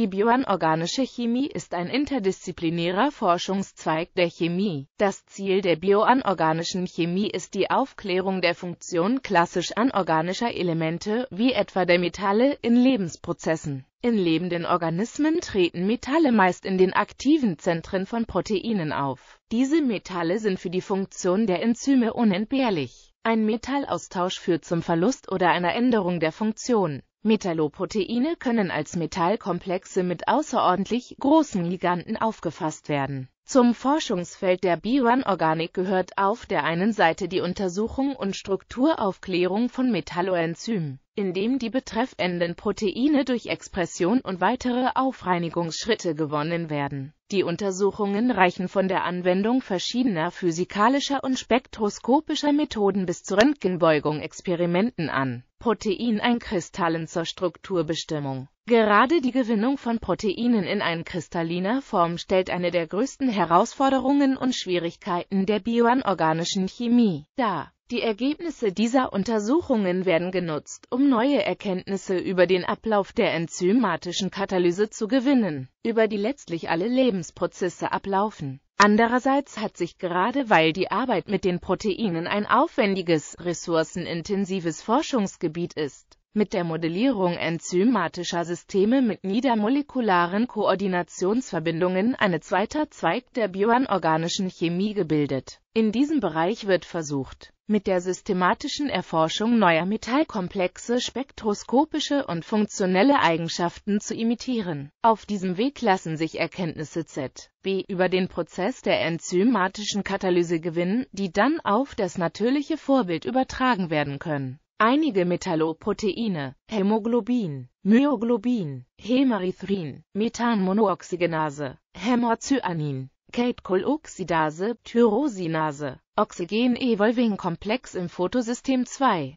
Die bioanorganische Chemie ist ein interdisziplinärer Forschungszweig der Chemie. Das Ziel der bioanorganischen Chemie ist die Aufklärung der Funktion klassisch anorganischer Elemente, wie etwa der Metalle, in Lebensprozessen. In lebenden Organismen treten Metalle meist in den aktiven Zentren von Proteinen auf. Diese Metalle sind für die Funktion der Enzyme unentbehrlich. Ein Metallaustausch führt zum Verlust oder einer Änderung der Funktion. Metalloproteine können als Metallkomplexe mit außerordentlich großen Giganten aufgefasst werden. Zum Forschungsfeld der B1-Organik gehört auf der einen Seite die Untersuchung und Strukturaufklärung von Metalloenzymen, indem die betreffenden Proteine durch Expression und weitere Aufreinigungsschritte gewonnen werden. Die Untersuchungen reichen von der Anwendung verschiedener physikalischer und spektroskopischer Methoden bis zur Röntgenbeugung-Experimenten an Protein Proteineinkristallen zur Strukturbestimmung. Gerade die Gewinnung von Proteinen in einkristalliner Form stellt eine der größten Herausforderungen und Schwierigkeiten der bioanorganischen Chemie dar. Die Ergebnisse dieser Untersuchungen werden genutzt, um neue Erkenntnisse über den Ablauf der enzymatischen Katalyse zu gewinnen, über die letztlich alle Lebensprozesse ablaufen. Andererseits hat sich gerade weil die Arbeit mit den Proteinen ein aufwendiges, ressourcenintensives Forschungsgebiet ist, mit der Modellierung enzymatischer Systeme mit niedermolekularen Koordinationsverbindungen eine zweiter Zweig der bioanorganischen Chemie gebildet. In diesem Bereich wird versucht, mit der systematischen Erforschung neuer Metallkomplexe spektroskopische und funktionelle Eigenschaften zu imitieren. Auf diesem Weg lassen sich Erkenntnisse Z, B über den Prozess der enzymatischen Katalyse gewinnen, die dann auf das natürliche Vorbild übertragen werden können. Einige Metalloproteine, Hämoglobin, Myoglobin, Hämarithrin, Methanmonooxygenase, Hämocyanin, Ketcholoxidase, Tyrosinase, Oxygen-Evolving-Komplex im Photosystem 2,